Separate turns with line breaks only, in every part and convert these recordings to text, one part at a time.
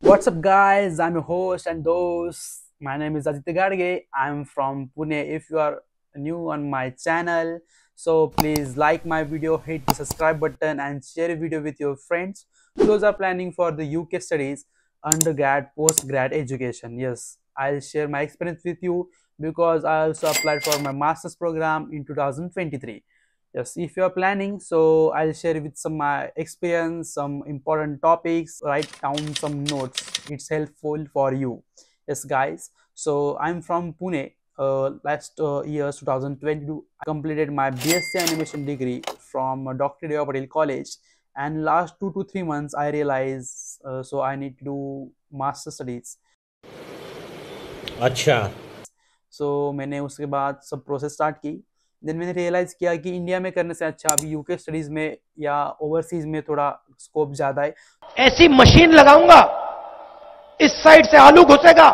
What's up guys, I'm your host and host. My name is Aditya Garge. I'm from Pune. If you are new on my channel, so please like my video, hit the subscribe button and share a video with your friends. Those are planning for the UK studies, undergrad, postgrad education. Yes, I'll share my experience with you because I also applied for my master's program in 2023 yes if you are planning so i'll share with some uh, experience some important topics write down some notes it's helpful for you yes guys so i'm from pune uh, last uh, year 2022 i completed my bsc animation degree from uh, dr deva college and last two to three months i realized uh, so i need to do master studies अच्छा सो so, मैंने उसके बाद सब process start की then मैंने realise किया कि India में करने से अच्छा अभी यूके स्टडीज़ में या ओवरसीज में थोड़ा स्कोप ज़्यादा है ऐसी मशीन लगाऊंगा इस साइड से आलू घुसेगा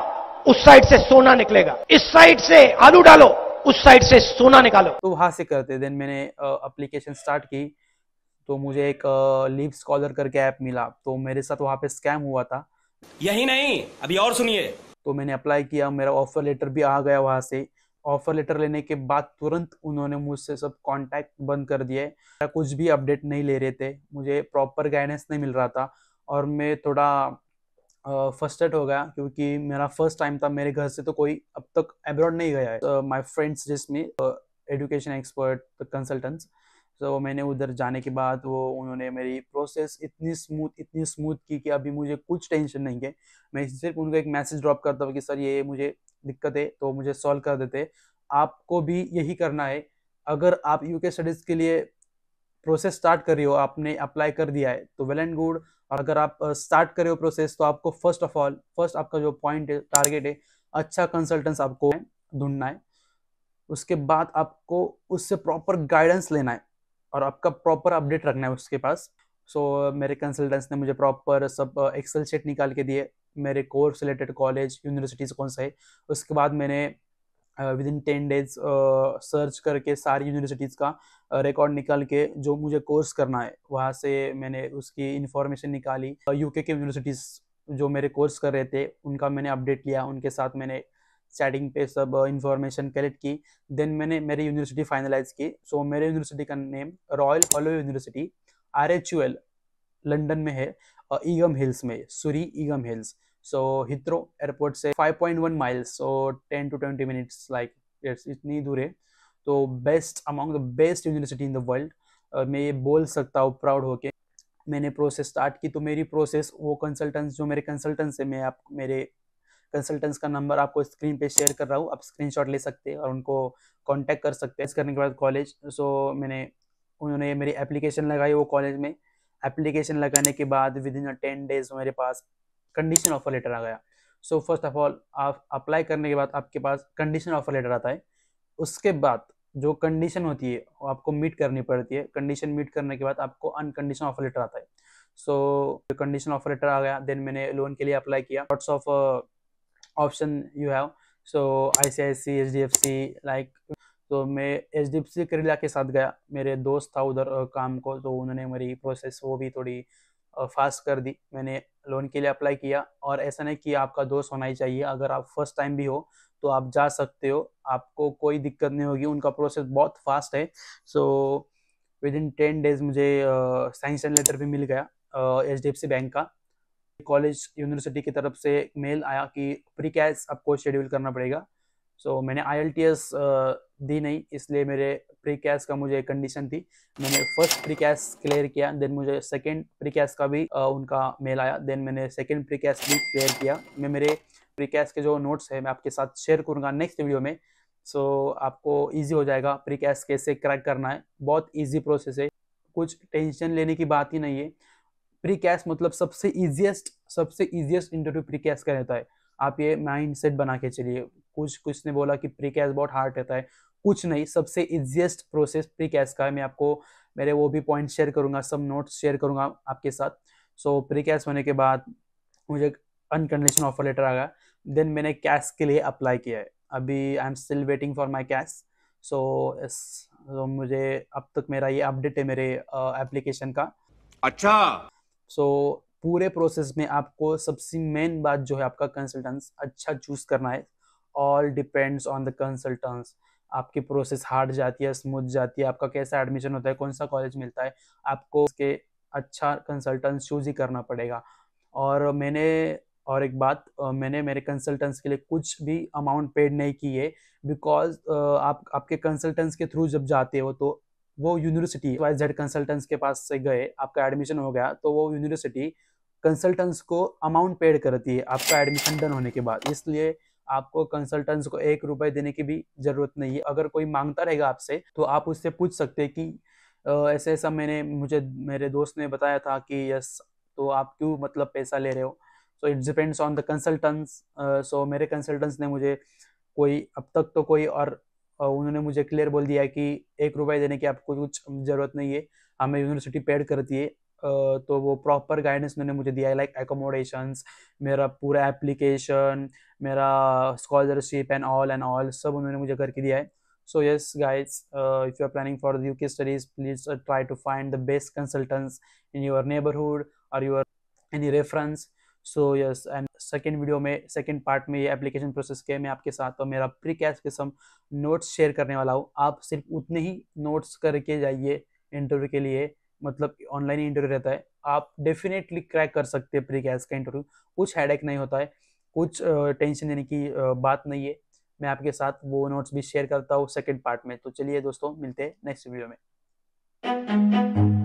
उस साइड से सोना निकलेगा इस साइड से आलू डालो उस साइड से सोना निकालो तो वहां से करते देन मैंने अप्लीकेशन स्टार्ट की तो मुझे एक लीव स्कॉलर करके ऐप मिला तो मेरे साथ वहां पे स्कैम हुआ था यही नहीं अभी और सुनिए तो मैंने अप्लाई किया मेरा ऑफर लेटर भी आ गया वहां से ऑफर लेटर लेने के बाद तुरंत उन्होंने मुझसे सब कांटेक्ट बंद कर दिए कुछ भी अपडेट नहीं ले रहे थे मुझे प्रॉपर गाइडेंस नहीं मिल रहा था और मैं थोड़ा फर्स्टेड हो गया क्योंकि मेरा फर्स्ट टाइम था मेरे घर से तो कोई अब तक एब्रॉड नहीं गया है माय तो फ्रेंड्स जिस मी एजुकेशन एक्सपर्ट कंसल्टेंट्स तो मैंने उधर जाने के बाद वो उन्होंने मेरी प्रोसेस इतनी स्मूथ इतनी स्मूथ की कि अभी मुझे कुछ टेंशन नहीं है मैं सिर्फ उनको एक मैसेज ड्रॉप करता हूँ कि सर ये मुझे दिक्कत है तो मुझे सॉल्व कर देते आपको भी यही करना है अगर आप यूके स्टडीज़ के लिए प्रोसेस स्टार्ट कर रही हो आपने अप्लाई कर दिया है तो वेल एंड गुड और अगर आप स्टार्ट कर रहे हो प्रोसेस तो आपको फर्स्ट ऑफ ऑल फर्स्ट आपका जो पॉइंट है टारगेट है अच्छा कंसल्टेंस आपको ढूंढना है उसके बाद आपको उससे प्रॉपर गाइडेंस लेना है और आपका प्रॉपर अपडेट रखना है उसके पास सो so, मेरे कंसल्टेंट्स ने मुझे प्रॉपर सब एक्सेल शीट निकाल के दिए मेरे कोर्स रिलेटेड कॉलेज यूनिवर्सिटीज़ कौन सा है उसके बाद मैंने within ten days search करके सारी यूनिवर्सिटीज़ का रिकॉर्ड uh, निकाल के जो मुझे कोर्स करना है वहाँ से मैंने उसकी इन्फॉर्मेशन निकाली यूके के यूनिवर्सिटीज़ जो मेरे कोर्स कर रहे थे उनका मैंने अपडेट लिया उनके साथ मैंने चैटिंग पे सब इन्फॉर्मेशन कलेक्ट की देन मैंने मेरी यूनिवर्सिटी फाइनलाइज की सो so, मेरे यूनिवर्सिटी का name Royal Holloway university R H U L London में है ईगम uh, हिल्स में Surrey Egham Hills so Heathrow airport से 5.1 miles so 10 to 20 minutes like it's इतनी दूर है तो best among the best university in the world मैं ये बोल सकता हूँ प्राउड होके मैंने प्रोसेस स्टार्ट की तो मेरी प्रोसेस वो कंसल्टेंस जो मेरे कंसल्टेंस है मैं आप मेरे कंसल्टेंस का नंबर आपको स्क्रीन पे शेयर कर रहा हूँ आप स्क्रीनशॉट ले सकते हैं और उनको कांटेक्ट कर सकते हैं इस करने के बाद कॉलेज सो मैंने उन्होंने मेरी एप्लीकेशन लगाई वो कॉलेज में एप्लीकेशन लगाने के बाद विद इन टेन डेज मेरे पास कंडीशन ऑफर लेटर आ गया सो फर्स्ट ऑफ ऑल आप अप्लाई करने के बाद आपके पास कंडीशन ऑफर लेटर आता है उसके बाद जो कंडीशन होती है वो आपको मीट करनी पड़ती है कंडीशन मीट करने के बाद आपको अनकंडीशन ऑफर लेटर आता है सो कंडीशन ऑफर लेटर आ गया देन मैंने लोन के लिए अप्लाई किया what's of option you have so I C I C H D F C like तो मैं एच डी सी करेला के साथ गया मेरे दोस्त था उधर काम को तो उन्होंने मेरी प्रोसेस वो भी थोड़ी फास्ट कर दी मैंने लोन के लिए अप्लाई किया और ऐसा नहीं कि आपका दोस्त होना ही चाहिए अगर आप फर्स्ट टाइम भी हो तो आप जा सकते हो आपको कोई दिक्कत नहीं होगी उनका प्रोसेस बहुत फास्ट है so within ten days मुझे साइंस एंड लेटर भी मिल गया H D F C bank का कॉलेज यूनिवर्सिटी की तरफ से मेल आया कि प्री कैश आपको शेड्यूल करना पड़ेगा सो so, मैंने आई एल टी एस दी नहीं इसलिए मेरे प्री कैश का मुझे कंडीशन थी मैंने फर्स्ट प्री कैश क्लियर किया देन मुझे सेकेंड प्री कैश का भी आ, उनका मेल आया देन मैंने सेकेंड प्री कैश भी क्लियर किया मैं मेरे प्री कैश के जो नोट्स है मैं आपके साथ शेयर करूँगा नेक्स्ट वीडियो में सो so, आपको ईजी हो जाएगा प्री कैश कैसे क्रैक करना है बहुत ईजी प्रोसेस है कुछ टेंशन लेने की बात ही नहीं है प्री कैश मतलब सबसे ईजिएस्ट सबसे ईजिएस्ट इंटरव्यू प्री कैश का रहता है आप ये माइंड सेट बना के चलिए कुछ कुछ ने बोला कि प्री कैश बहुत हार्ड रहता है कुछ नहीं सबसे इजिएस्ट प्रोसेस प्री कैश का है मैं आपको मेरे वो भी पॉइंट शेयर करूंगा सब नोट्स शेयर करूंगा आपके साथ सो so, प्री कैश होने के बाद मुझे अनकंडीशन ऑफर लेटर आ गया देन मैंने कैश के लिए अप्लाई किया है अभी I am still waiting for my CAS so तो मुझे अब तक मेरा ये अपडेट है मेरे एप्लीकेशन का अच्छा सो so, पूरे प्रोसेस में आपको सबसे मेन बात जो है आपका कंसल्टेंस अच्छा चूज करना है all depends on the consultants आपकी प्रोसेस हार्ड जाती है स्मूथ जाती है आपका कैसा एडमिशन होता है कौन सा कॉलेज मिलता है आपको उसके अच्छा कंसल्टेंस चूज ही करना पड़ेगा और मैंने और एक बात मैंने मेरे कंसल्टेंट्स के लिए कुछ भी अमाउंट पेड नहीं किए बिकॉज आप आपके कंसल्टेंट्स के थ्रू जब जाते हो तो वो यूनिवर्सिटी वाई जेड कंसल्टेंट्स के पास से गए आपका एडमिशन हो गया तो वो यूनिवर्सिटी कंसल्टेंट्स को अमाउंट पेड करती है आपका एडमिशन डन होने के बाद इसलिए आपको कंसल्टेंट्स को एक रुपए देने की भी जरूरत नहीं है अगर कोई मांगता रहेगा आपसे तो आप उससे पूछ सकते हैं कि ऐसे ऐसा मैंने मुझे मेरे दोस्त ने बताया था कि यस तो आप क्यों मतलब पैसा ले रहे हो so it depends on the consultants so मेरे कंसल्टेंट्स ने मुझे कोई अब तक तो कोई और उन्होंने मुझे क्लियर बोल दिया कि एक रुपए देने की आपको कुछ जरूरत नहीं है हमें यूनिवर्सिटी पेड करती है तो वो प्रॉपर गाइडेंस उन्होंने मुझे दिया है लाइक एकोमोडेशंस मेरा पूरा एप्लीकेशन मेरा scholarship and all and all सब उन्होंने मुझे करके दिया है so yes guys if you are planning for for the studies please try to find the best consultants in your neighbourhood or your any reference so yes and second video में second part में ये application process के मैं आपके साथ और मेरा pre CAS किस्म नोट्स शेयर करने वाला हूँ आप सिर्फ उतने ही नोट्स करके जाइए इंटरव्यू के लिए मतलब ऑनलाइन इंटरव्यू रहता है आप डेफिनेटली क्रैक कर सकते हैं प्री गैस का इंटरव्यू कुछ हेडेक नहीं होता है कुछ टेंशन देने की बात नहीं है मैं आपके साथ वो नोट्स भी शेयर करता हूँ सेकेंड पार्ट में तो चलिए दोस्तों मिलते हैं नेक्स्ट वीडियो में